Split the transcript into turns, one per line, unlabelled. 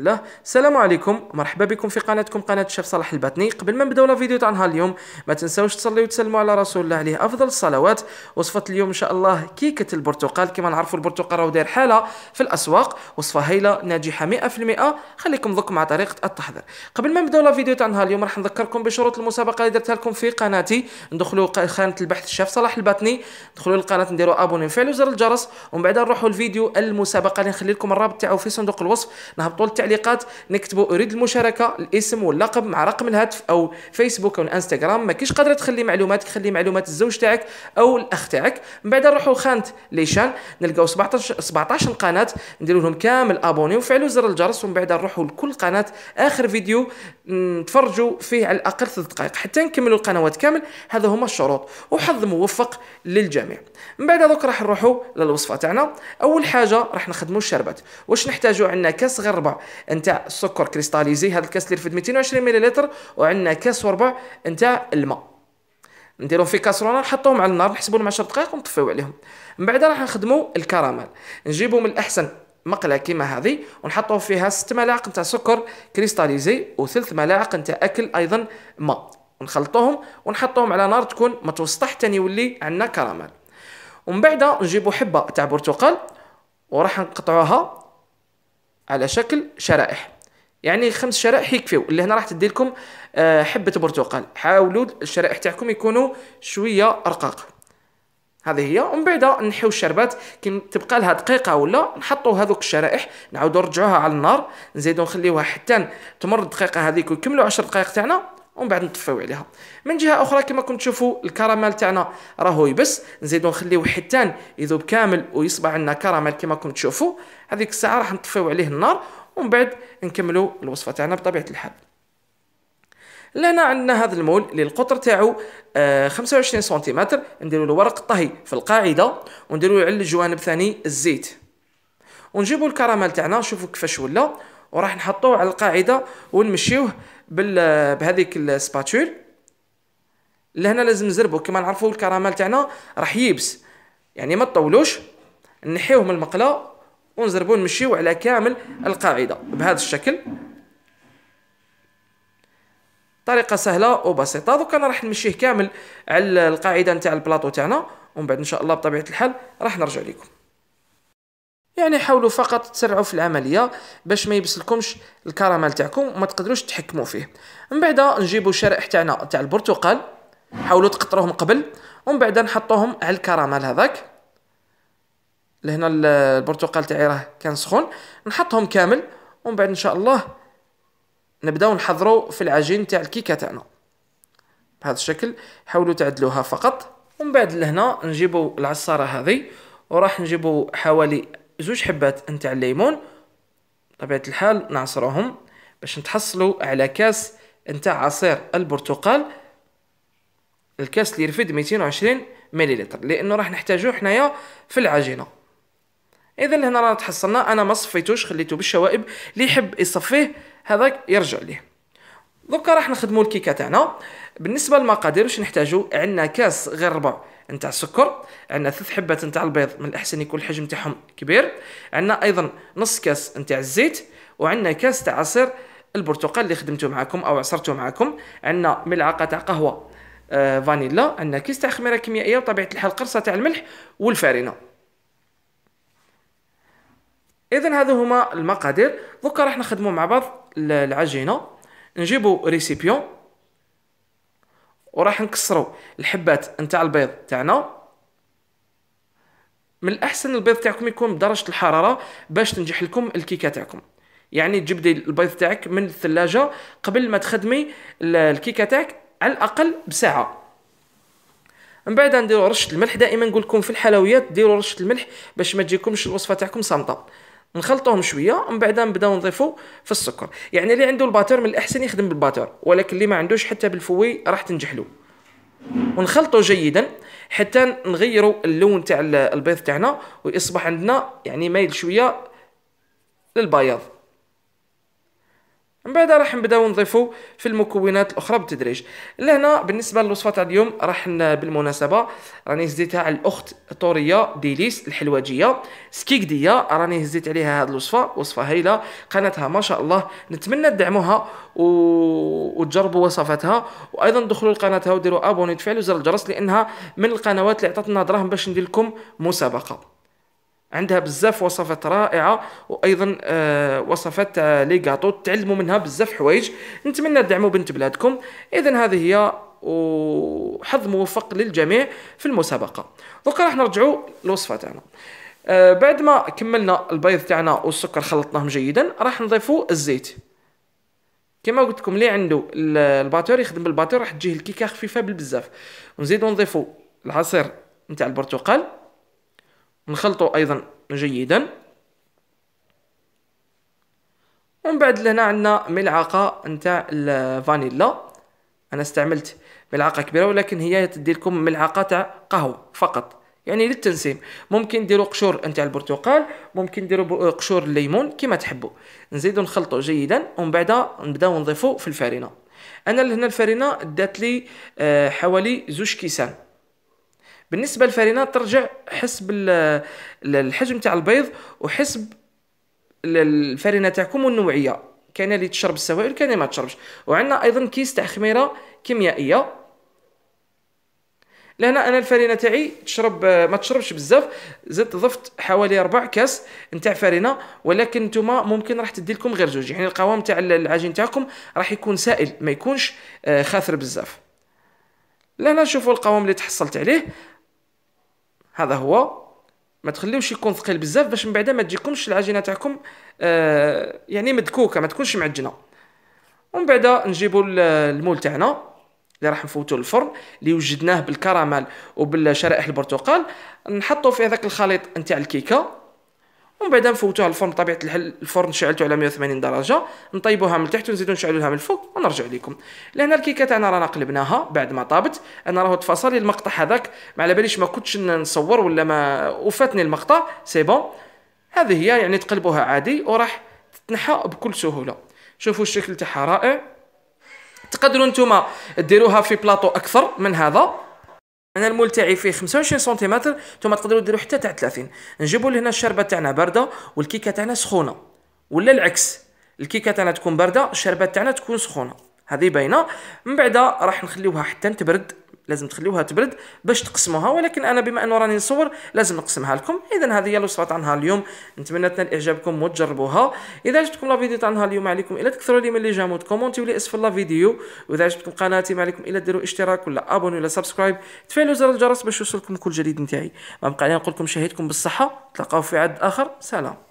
الله السلام عليكم مرحبا بكم في قناتكم قناه الشيخ صلاح الباتني قبل ما نبداو لا فيديو تاع نهار اليوم ما تنساوش تصليو وتسلموا على رسول الله عليه افضل الصلوات وصفه اليوم ان شاء الله كيكه البرتقال كما نعرفوا البرتقال راهو داير حاله في الاسواق وصفه هايله ناجحه 100% خليكم ذوق مع طريقه التحضير قبل ما نبداو لا فيديو تاع نهار اليوم راح نذكركم بشروط المسابقه اللي درتها لكم في قناتي ندخلوا خانه البحث الشيخ صلاح الباتني ندخلوا للقناه نديروا ابوني ونفعلوا زر الجرس ومن بعد نروحوا الفيديو المسابقه اللي نخلي لكم الرابط تاعو في صندوق الوصف نهبطوا التعليقات نكتبوا اريد المشاركه الاسم واللقب مع رقم الهاتف او فيسبوك او الانستغرام ما كيش قادره تخلي معلوماتك خلي معلومات الزوج تاعك او الاخ تاعك من بعد نروحوا لخانه ليشان نلقاو 17 17 قناه نديروا لهم كامل ابوني وفعلوا زر الجرس ومن بعد نروحوا لكل قناه اخر فيديو نتفرجوا فيه على الاقل 3 دقائق حتى نكملوا القنوات كامل هذا هما الشروط وحظ موفق للجميع من بعد دوك راح نروحوا للوصفه تاعنا اول حاجه راح نخدموا الشربات واش نحتاجوا عندنا كاس غربه نتاع السكر كريستاليزي هذا الكاس اللي رفد 220 مليلتر وعندنا كاس وربع نتاع الماء نديرهم في كاسرونه نحطوهم على النار لهم 10 دقائق ونطفيو عليهم من بعد راح نخدموا الكراميل نجيبوا من الاحسن مقله كيما هذه ونحطوا فيها 6 ملاعق نتاع سكر كريستاليزي وثلث ملاعق نتاع اكل ايضا ماء ونخلطوهم ونحطوهم على نار تكون متوسطه حتى يولي عندنا كراميل ومن بعد نجيبوا حبه تاع برتقال وراح نقطعوها على شكل شرائح يعني خمس شرائح يكفيو اللي هنا راح تدي لكم آه، حبه برتقال حاولوا الشرائح تاعكم يكونوا شويه رقاق هذه هي ومن بعد نحيو الشربات كي تبقى لها دقيقه ولا نحطوا هذوك الشرائح نعاودوا نرجعوها على النار نزيدوا نخليوها حتى تمر الدقيقه هذيك ويكملوا 10 دقائق تاعنا ومن بعد نطفيو عليها من جهه اخرى كما كنتم تشوفوا الكراميل تاعنا راهو يبس نزيدوا نخليوه حتى يذوب كامل ويصبح عندنا كراميل كما كنتم تشوفوا هذيك الساعه راح نطفيو عليه النار ومن بعد نكملوا الوصفه تاعنا بطبيعه الحال لهنا عندنا هذا المول اللي القطر تاعو 25 آه، سنتيمتر نديروا له ورق الطهي في القاعده ونديروا على الجوانب ثاني الزيت ونجيبوا الكراميل تاعنا شوفوا كيفاش ولا وراح نحطوه على القاعده ونمشيوه بال بهذيك السباتول لهنا لازم نزربو كما نعرفوا الكراميل تاعنا راح ييبس يعني ما تطولوش نحيوه من المقله ونزربو نمشيو على كامل القاعده بهذا الشكل طريقه سهله وبسيطه دوكا انا راح نمشيه كامل على القاعده نتاع البلاطو تاعنا ومن بعد ان شاء الله بطبيعه الحال راح نرجع لكم يعني حاولوا فقط تسرعوا في العمليه باش ما يبسلكمش الكراميل تاعكم وما تقدروش تحكموا فيه من بعد نجيبوا الشرائح تاعنا تاع البرتقال حاولوا تقطروهم قبل ومن بعد نحطوهم على الكراميل هذاك لهنا البرتقال تاعي راه كان سخون نحطهم كامل ومن بعد ان شاء الله نبداو نحضروا في العجين تاع الكيكه تاعنا بهذا الشكل حاولوا تعدلوها فقط ومن بعد لهنا نجيبوا العصاره هذه وراح نجيبوا حوالي زوج حبات نتاع الليمون طبيعه الحال نعصرهم باش نتحصلوا على كاس نتاع عصير البرتقال الكاس اللي يرفد 220 مليلتر لانه راح نحتاجوه حنايا في العجينه اذا هنا رانا تحصلنا انا ما صفيتوش خليته بالشوائب اللي يحب يصفيه هذاك يرجع ليه دوكا راح نخدمو الكيكه تاعنا بالنسبه للمقادير واش نحتاجو عندنا كاس غير ربع نتاع السكر عندنا ثلاث حبات نتاع البيض من الاحسن يكون الحجم تاعهم كبير عندنا ايضا نص كاس نتاع الزيت وعندنا كاس تاع عصير البرتقال اللي خدمته معكم او عصرته معكم عندنا ملعقه تاع قهوه آه فانيلا عندنا كيس تاع خميره كيميائيه وطبيعه الحال قرصه تاع الملح والفارينه اذا هذو هما المقادير دوكا راح نخدمو مع بعض العجينه نجيبو ريسيبيون وراح نكسرو الحبات نتاع البيض تاعنا من الاحسن البيض تاعكم يكون بدرجه الحراره باش تنجح لكم الكيكه تاعكم يعني تجبدي البيض تاعك من الثلاجه قبل ما تخدمي الكيكه تاعك على الاقل بساعه من بعد نديرو رشه الملح دائما نقول لكم في الحلويات ديروا رشه الملح باش ما تجيكمش الوصفه تاعكم صامته نخلطوهم شويه ومن بعد نبداو نضيفو في السكر يعني اللي عنده الباتور من الاحسن يخدم بالباتور ولكن اللي ما عندوش حتى بالفوي راح تنجحلو ونخلطو جيدا حتى نغيروا اللون تاع البيض تاعنا ويصبح عندنا يعني مايل شويه للبياض من بعد راح نبداو نضيفو في المكونات الاخرى بالتدريج لهنا بالنسبه للوصفه تاع اليوم راح بالمناسبه راني هزيتها على الاخت طوريه ديليس الحلواجيه سكيكديه راني هزيت عليها هذه الوصفه وصفه هايله قناتها ما شاء الله نتمنى تدعموها و... وتجربوا وصفاتها وايضا دخلوا لقناتها وديروا ابوني وتفعلوا زر الجرس لانها من القنوات اللي عطاتنا دراهم باش ندير لكم مسابقه عندها بزاف وصفات رائعه وايضا آه، وصفات آه، لي كاطو تعلموا منها بزاف حوايج نتمنى تدعموا بنت بلادكم اذا هذه هي وحظ موفق للجميع في المسابقه دوكا راح نرجعوا للوصفه تاعنا آه، بعد ما كملنا البيض تاعنا والسكر خلطناهم جيدا راح نضيفوا الزيت كما قلت لكم اللي عنده الباتور يخدم بالباتور راح تجيه الكيكه خفيفه بالبزاف ونزيدو نضيفوا العصير نتاع البرتقال نخلطه ايضا جيدا ومن بعد لهنا عندنا ملعقه نتاع الفانيلا انا استعملت ملعقه كبيره ولكن هي تدي لكم ملعقه تاع قهوه فقط يعني للتنسيم ممكن ديروا قشور نتاع البرتقال ممكن ديروا آه، قشور الليمون كما تحبوا نزيدوا نخلطوا جيدا ومن بعد نبداو نضيفوا في الفرينه انا لهنا الفرينه دات لي آه، حوالي زوج كيسان بالنسبه للفرينات ترجع حسب الحجم تاع البيض وحسب الفرينه تاعكم والنوعيه كاينه اللي تشرب السوائل كاينه ما تشربش وعندنا ايضا كيس تاع خميره كيميائيه لهنا انا الفرينه تاعي تشرب ما تشربش بزاف زدت ضفت حوالي ربع كاس نتاع فرينه ولكن نتوما ممكن راح تدي لكم غير جوج يعني القوام تاع العجين تاعكم راح يكون سائل ما يكونش آه، خاثر بزاف لهنا شوفوا القوام اللي تحصلت عليه هذا هو ما تخليوش يكون ثقيل بزاف باش من بعد ما تجيكمش العجينه تاعكم آه يعني مدكوكه ما تكونش معجنه ومن بعد نجيبوا المول تاعنا اللي راح نفوتو الفرن اللي وجدناه بالكراميل وبالشرائح البرتقال نحطو في هذاك الخليط نتاع الكيكه ومن بعد نفوتوها الفرن بطبيعه الحال الفرن شعلته على 180 درجه نطيبوها من تحت ونزيدو نشعلوها من الفوق ونرجع لكم لهنا الكيكه تاعنا رانا قلبناها بعد ما طابت انا راهو تفاصيل المقطع هذاك ما على باليش ما كنتش نصور ولا ما وفاتني المقطع سي بون هذه هي يعني تقلبوها عادي وراح تتنحى بكل سهوله شوفوا الشكل تاعها رائع تقدروا نتوما ديروها في بلاطو اكثر من هذا انا المول تاعي فيه 25 سنتيمتر نتوما تقدروا ديروا حتى تاع 30 نجيبوا لهنا الشربه تاعنا بارده والكيكه تاعنا سخونه ولا العكس الكيكه تاعنا تكون بارده الشربه تاعنا تكون سخونه هذه باينه من بعد راح نخليوها حتى تبرد لازم تخليوها تبرد باش تقسموها ولكن انا بما انه راني نصور لازم نقسمها لكم اذا هذه هي الوصفه عنها اليوم نتمنى تنال اعجابكم وتجربوها اذا عجبتكم لا فيديو تاع نهار اليوم عليكم الا تكثروا لي من لي جامو كومونتيو لي اسفل لا فيديو واذا عجبتكم قناتي ما عليكم الا ديروا اشتراك ولا ابوني ولا سبسكرايب تفعلوا زر الجرس باش يوصلكم كل جديد نتاعي ما بقى لي نقول لكم شهيتكم بالصحه تلقاو في عد اخر سلام